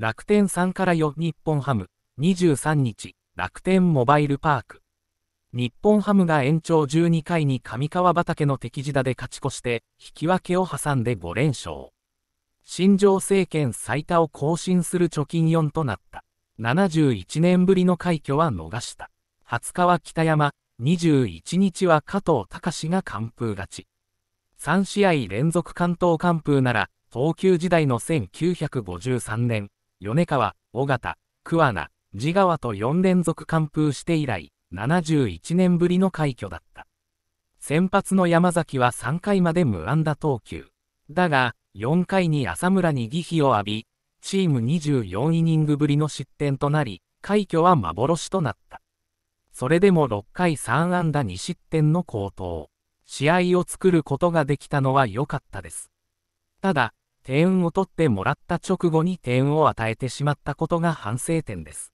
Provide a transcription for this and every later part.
楽天3から4日本ハム、23日、楽天モバイルパーク。日本ハムが延長12回に上川畑の敵地打で勝ち越して、引き分けを挟んで5連勝。新庄政権最多を更新する貯金4となった。71年ぶりの快挙は逃した。20日は北山、21日は加藤隆が完封勝ち。3試合連続関東完封なら、東急時代の1953年、米川、尾形、桑名、地川と4連続完封して以来、71年ぶりの快挙だった。先発の山崎は3回まで無安打投球。だが、4回に浅村に疑飛を浴び、チーム24イニングぶりの失点となり、快挙は幻となった。それでも6回3安打2失点の好投。試合を作ることができたのは良かったです。ただ、点を取ってもらった直後に点を与えてしまったことが反省点です。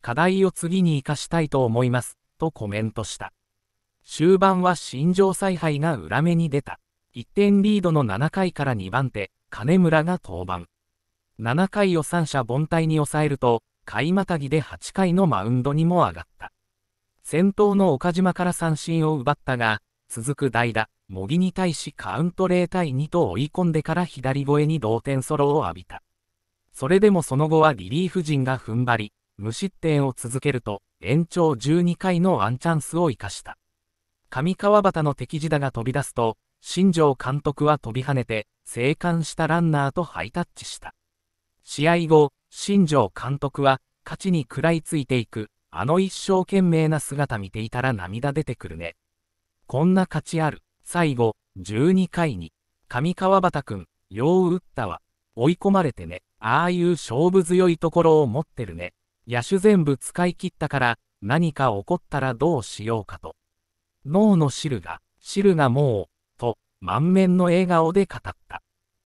課題を次に活かしたいと思います、とコメントした。終盤は新庄采配が裏目に出た。1点リードの7回から2番手、金村が登板。7回を三者凡退に抑えると、買いまたぎで8回のマウンドにも上がった。先頭の岡島から三振を奪ったが、続く代打、茂木に対しカウント0対2と追い込んでから左越えに同点ソロを浴びた。それでもその後はリリーフ陣が踏ん張り、無失点を続けると、延長12回のワンチャンスを生かした。上川端の敵地打が飛び出すと、新庄監督は飛び跳ねて、生還したランナーとハイタッチした。試合後、新庄監督は、勝ちに食らいついていく、あの一生懸命な姿見ていたら涙出てくるね。こんな価値ある。最後、12回に、上川端くん、よう打ったわ。追い込まれてね。ああいう勝負強いところを持ってるね。野手全部使い切ったから、何か起こったらどうしようかと。脳の汁が、汁がもう、と、満面の笑顔で語った。